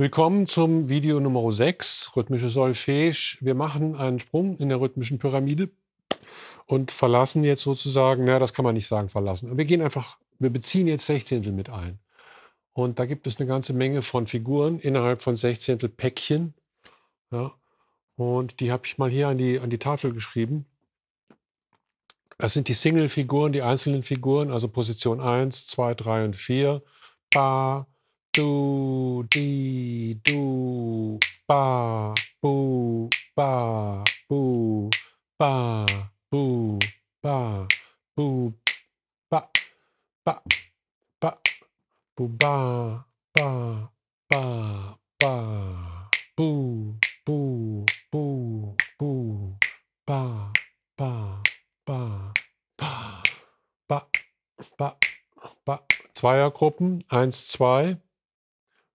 Willkommen zum Video Nummer 6, rhythmisches Solfège. Wir machen einen Sprung in der rhythmischen Pyramide und verlassen jetzt sozusagen, naja, das kann man nicht sagen verlassen, wir gehen einfach, wir beziehen jetzt Sechzehntel mit ein. Und da gibt es eine ganze Menge von Figuren innerhalb von Sechzehntel Päckchen. Ja, und die habe ich mal hier an die, an die Tafel geschrieben. Das sind die Single-Figuren, die einzelnen Figuren, also Position 1, 2, 3 und 4. Ba, Du, di, du, ba, bu, ba, bu, ba, bu, ba, bu, ba, ba, ba, bu, ba, ba, ba, ba, bu, bu, bu, bu, ba, ba, ba, ba, ba, ba, ba. Zweiergruppen, eins, zwei.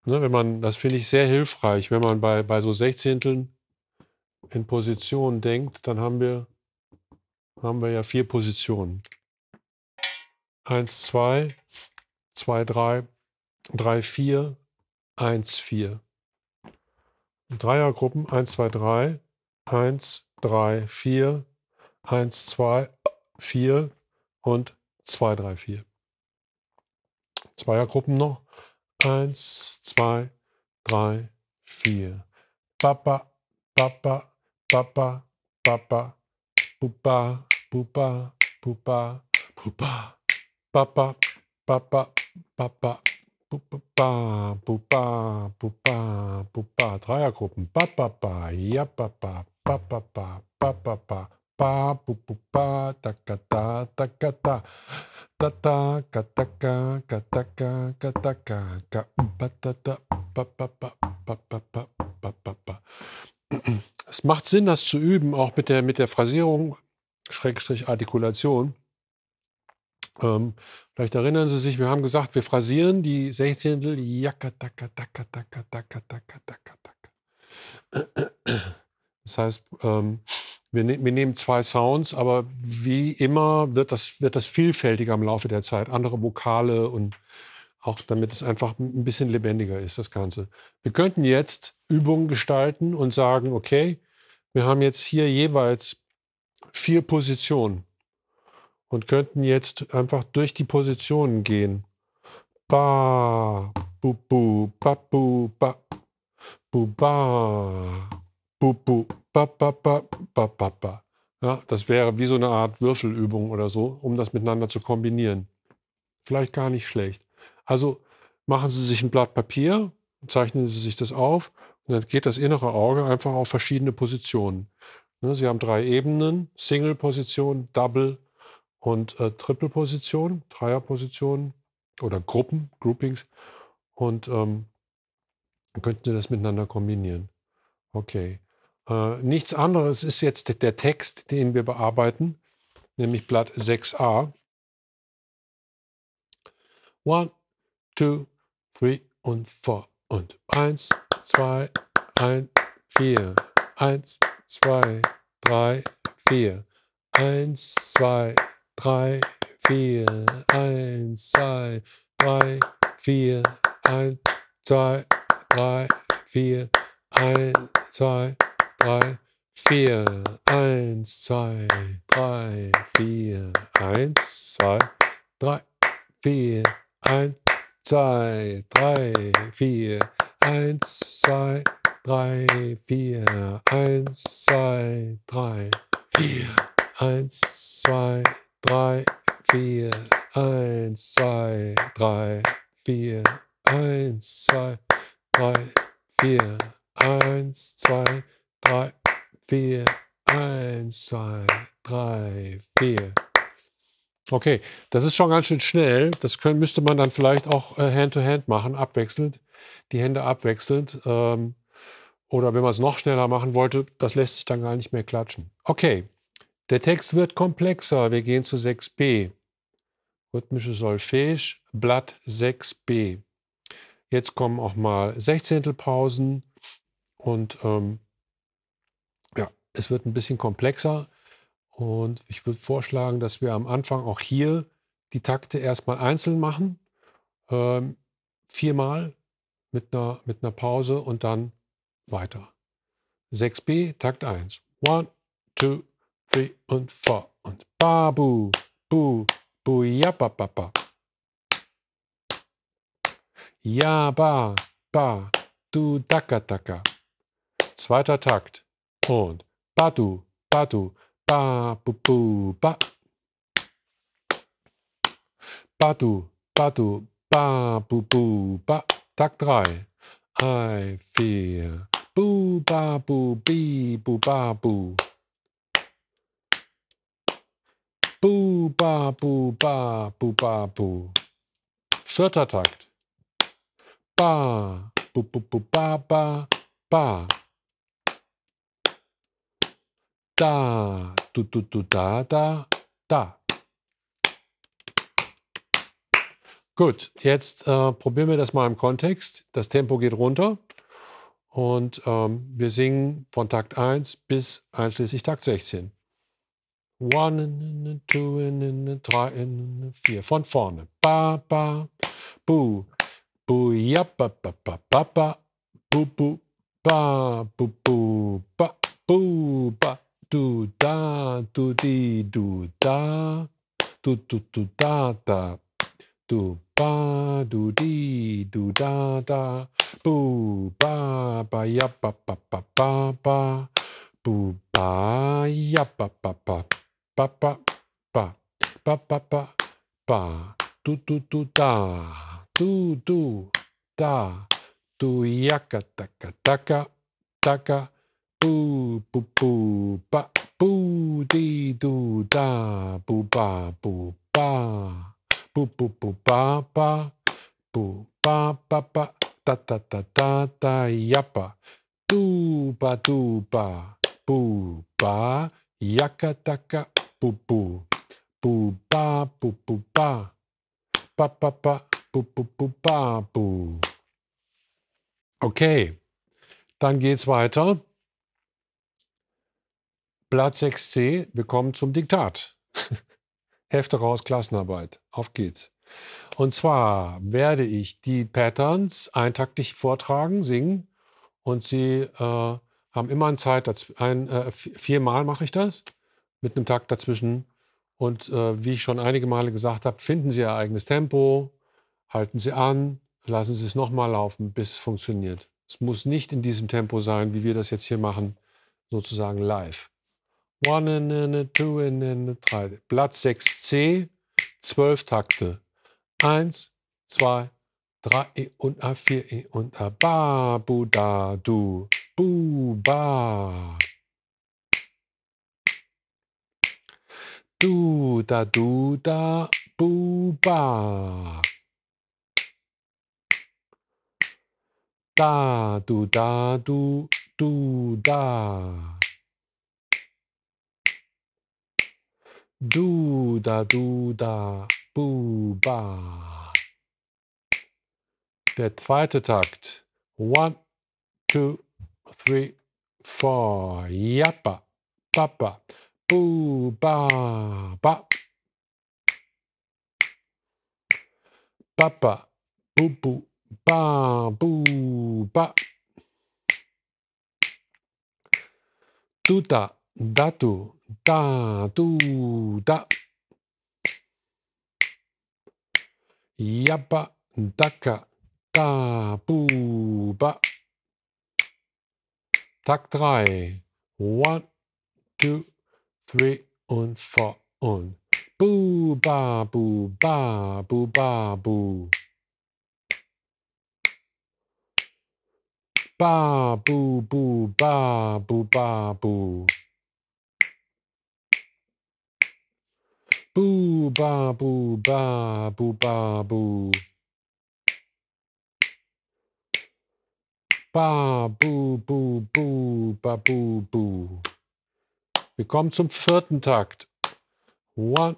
Ne, wenn man, das finde ich sehr hilfreich, wenn man bei, bei so Sechzehnteln in Positionen denkt, dann haben wir, haben wir ja vier Positionen. Eins, zwei, zwei, drei, drei, vier, eins, vier. Dreiergruppen, eins, zwei, drei, eins, drei, vier, eins, zwei, vier und zwei, drei, vier. Zweiergruppen noch. Eins, zwei, drei, vier. Papa, Papa, Papa, Papa, Pupa, Pupa, Pupa, Pupa, Papa, Papa, Papa, Pupa, Pupa, Pupa, Pupa, Dreiergruppen. Papa, ja, Papa, Papa, Papa, Papa, ba bu bu ba da ga da da ga da da da ga da ga ga da ga ga da ga ga ba da da ba ba ba ba ba ba ba ba ba es macht Sinn, das zu üben, auch mit der, mit der Phrasierung, Schrägstrich Artikulation. Ähm, vielleicht erinnern Sie sich, wir haben gesagt, wir phrasieren die Sechzehntel, Das heißt, ähm, wir, ne wir, nehmen zwei Sounds, aber wie immer wird das, wird das vielfältiger im Laufe der Zeit. Andere Vokale und auch damit es einfach ein bisschen lebendiger ist, das Ganze. Wir könnten jetzt Übungen gestalten und sagen, okay, wir haben jetzt hier jeweils vier Positionen und könnten jetzt einfach durch die Positionen gehen. Ba, bu, bu, ba, bu, ba, bu, ba. Bup, bup, bap, bap, bap, bap, bap. Ja, das wäre wie so eine Art Würfelübung oder so, um das miteinander zu kombinieren. Vielleicht gar nicht schlecht. Also machen Sie sich ein Blatt Papier, zeichnen Sie sich das auf und dann geht das innere Auge einfach auf verschiedene Positionen. Ne, Sie haben drei Ebenen, Single-Position, Double und äh, Triple-Position, Dreier-Position oder Gruppen, Groupings. Und ähm, dann könnten Sie das miteinander kombinieren. Okay. Äh, nichts anderes ist jetzt der Text, den wir bearbeiten, nämlich Blatt 6a. One, two, three und four. Und eins, zwei, ein, vier. Eins, zwei, drei, vier. Eins, zwei, drei, vier. Eins, zwei, drei, vier. Eins, zwei, drei, vier. Eins, zwei, drei, vier. Eins, zwei, drei, vier. Eins, zwei, drei, vier. Eins, zwei, drei, vier. Eins, zwei, drei, vier. Eins, zwei, drei, vier. Eins, zwei, drei, vier. Eins, zwei, drei, vier. Eins, zwei, drei, vier. Eins, zwei, drei, vier drei, vier. Eins, zwei, drei, vier. Okay, das ist schon ganz schön schnell. Das können, müsste man dann vielleicht auch äh, Hand-to-Hand -hand machen, abwechselnd, die Hände abwechselnd. Ähm, oder wenn man es noch schneller machen wollte, das lässt sich dann gar nicht mehr klatschen. Okay, der Text wird komplexer. Wir gehen zu 6b. Rhythmische Solfège, Blatt 6b. Jetzt kommen auch mal Sechzehntelpausen und ähm, es wird ein bisschen komplexer und ich würde vorschlagen, dass wir am Anfang auch hier die Takte erstmal einzeln machen. Ähm, viermal mit einer, mit einer Pause und dann weiter. 6b, Takt 1. 1, 2, 3 und 4. Und babu, bu, bu, ja, ba, ba, ba. Ja, ba, ba, du, daka, daka. Zweiter Takt. Und Badu, Badu, Ba, Bu, Bu, Ba. Badu, Badu, Ba, Bu, Bu, Ba. Tag 3. 1, 4. Bu, Ba, Bu, Bi, Bu, Ba, Bu. Bu, Ba, Bu, Ba, Bu, Ba, Bu. Vierter Takt. Ba, Bu, Bu, Bu, Ba, Ba, Ba da, du, du, du, da, da, da. Gut, jetzt äh, probieren wir das mal im Kontext. Das Tempo geht runter und ähm, wir singen von Takt 1 bis einschließlich Takt 16. 1, 2, 3, 4. Von vorne. Ba, ba, bu, bu, ja, ba, ba, ba, ba, ba, bu, bu, ba, bu, bu, ba, bu, ba. do da do di do da do do do da da do ba do di do da da boo ba ba ya ba ba ba ba ba boo ba ya ba ba ba ba ba ba ba ba ba ba do do do da do do da do yaka taka taka taka bu, bu, bu, ba, bu, di, du, da, bu, ba, bu, ba, bu, bu, bu, ba, ba, bu, ba, ba, ba, da, da, da, da, da, jappa, du, ba, du, ba, bu, ba, jacka, dacka, bu, bu, bu, ba, bu, bu, ba, ba, ba, ba, bu, bu, bu, ba, bu. Okay, dann geht's weiter. Platz 6c, wir kommen zum Diktat. Hefte raus, Klassenarbeit. Auf geht's. Und zwar werde ich die Patterns eintaktig vortragen, singen und sie äh, haben immer eine Zeit, ein, äh, viermal mache ich das mit einem Takt dazwischen. Und äh, wie ich schon einige Male gesagt habe, finden Sie Ihr eigenes Tempo, halten Sie an, lassen Sie es nochmal laufen, bis es funktioniert. Es muss nicht in diesem Tempo sein, wie wir das jetzt hier machen, sozusagen live. One and then a two and then a three. Platz 6c, 12 Takte. Eins, zwei, drei e und a, vier e und a. Ba, bu, da, du, bu, ba. Du, da, du, da, bu, ba. Da, du, da, du, du, da. Do da do da boo ba. Der zweite Takt. One, two, three, four. Yappa, papa, boo ba ba. Papa, boo boo, ba boo ba. Tuta, Da, du, da, du, da. Jabba, daka, da, bu, ba. Tag 3. One, two, three und four und bu, ba, bu, ba, bu, ba, bu. Ba, bu, bu, ba, bu, ba, bu. Bu, ba, bu, ba, bu, ba, bu. Ba, bu, bu, bu, ba, bu, bu. Wir kommen zum vierten Takt. One,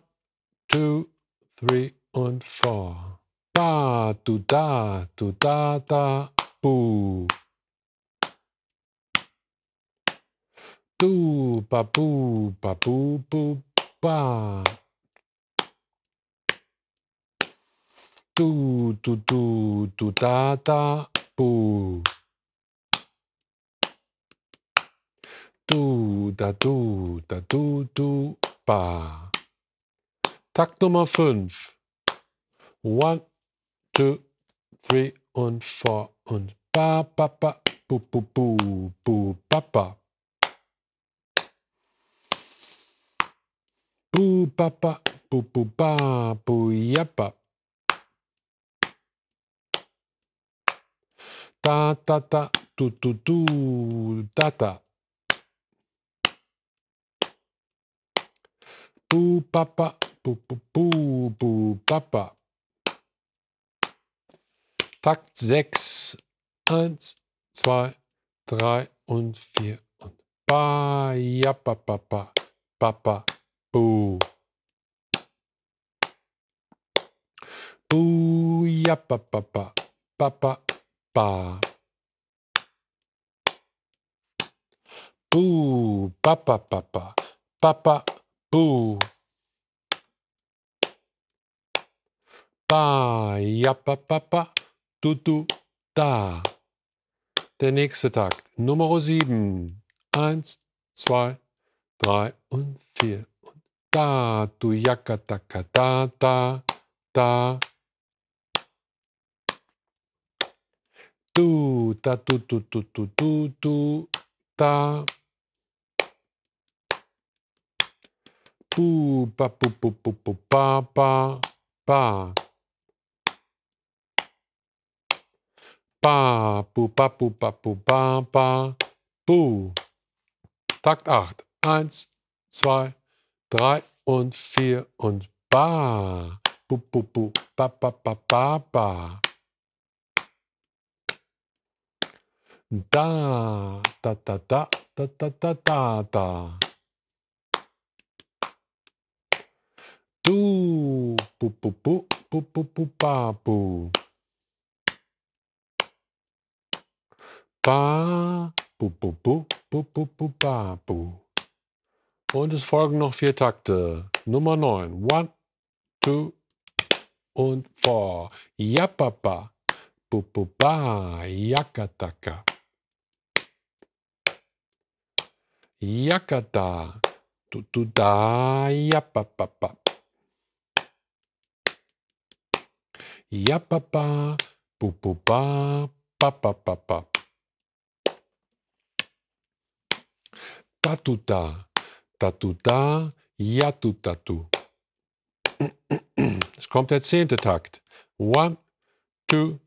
two, three und four. Ba, du, da, du, da, da, bu. Du, ba, bu, ba, bu, bu, ba. Du, du, du, du, da, da, bu. Du, da, du, da, du, du, ba. Takt Nummer 5. One, two, three und four und ba, ba, ba, bu, bu, bu, bu, ba, ba. Bu, ba, ba, bu, bu, ba, bu, ja, ba. da, da, da, du, du, du, da, da. Bu, papa, bu, bu, bu, bu, papa. Takt 6, 1, 2, 3 und 4 und ba, ja, papa, ba, papa, bu. Bu, ja, papa, ba, papa, ba. Bu, ba, ba, ba, ba, ba, ba, bu. Ba, ja, ba, ba, ba, du, du, da. Der nächste Takt, Nummer sieben Eins, zwei, drei und vier. Und da, du, jacka, da, da, da, da. Du, da, du, du, du, du, du, du, da. Bu, ba, bu, bu, bu, bu, ba, ba, ba. Ba, bu, ba, bu, ba, bu, ba, ba, bu. Takt 8. Eins, zwei, drei und vier und ba. Bu, bu, bu, ba, ba, ba, ba, ba. Da, da, da, da, da, da, da, da, da. Du, bu, bu, bu, bu, bu, bu, ba, bu. Ba, bu, bu, bu, bu, bu, bu, ba, bu. Und es folgen noch vier Takte. Nummer 9. One, two und four. Yapapa, bu, bu, ba, yakataka. Yakata. Du, du, da, yapapapa. Yapapa, bu, bu, ba, papapapa. Tatuta, tatuta, yatutatu. Es kommt der zehnte Takt. One, two,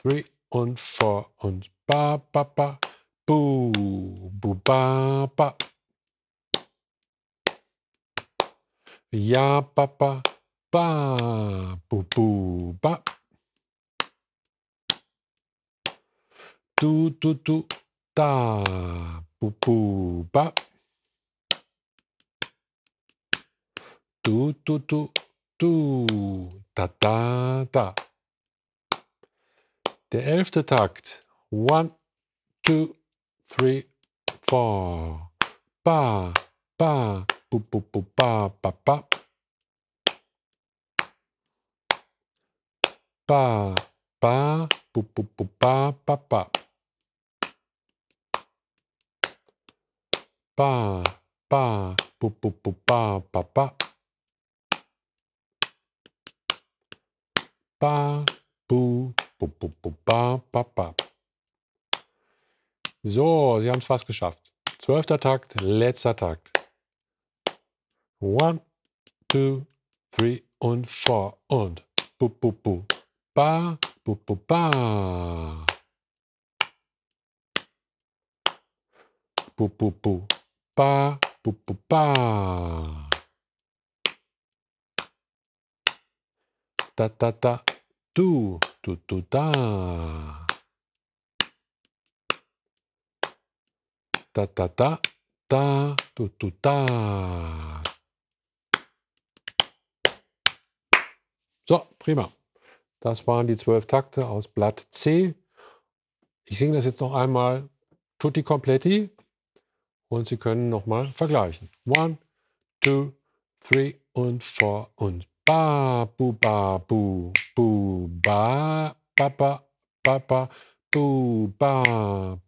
three und four und ba, ba, ba. Bu, ba, ba. Ja, ba, ba, ba, bu, bu, ba. Du, du, du, da, bu, bu, ba. Du, du, du, du, da, da, da. Der elfte Takt. One, two, three, four. Ba, ba, boop, boop, boop, ba, ba, ba. Ba, ba, boop, boop, boop, ba, ba, ba. Ba, ba, boop, boop, boop, ba, ba, ba. Ba, boo, boop, boop, boop, ba, ba, ba. So, Sie haben es fast geschafft. Zwölfter Takt, letzter Takt. One, two, three und four und bu bu bu ba bu bu ba bu bu bu ba bu bu ba da da da du du du da da, da, da, da, du, du, da. So, prima. Das waren die zwölf Takte aus Blatt C. Ich singe das jetzt noch einmal tutti completi und Sie können noch mal vergleichen. One, two, three und four und ba, bu, ba, bu, bu, ba, ba, ba, ba, ba. Boo ba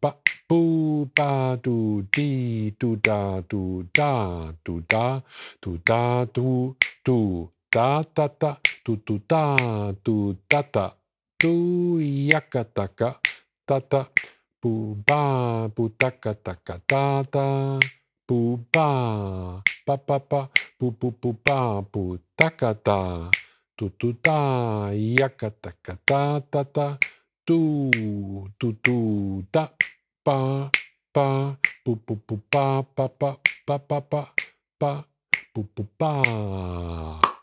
ba boo ba do dee do da do da do da do da do do da da da do do da do da da do yaka taka da da boo ba boo taka taka da da boo ba ba ba ba boo boo boo ba boo taka da do do da yaka taka da da da do do do da ba ba bu bu bu ba ba ba ba ba ba ba bu bu ba.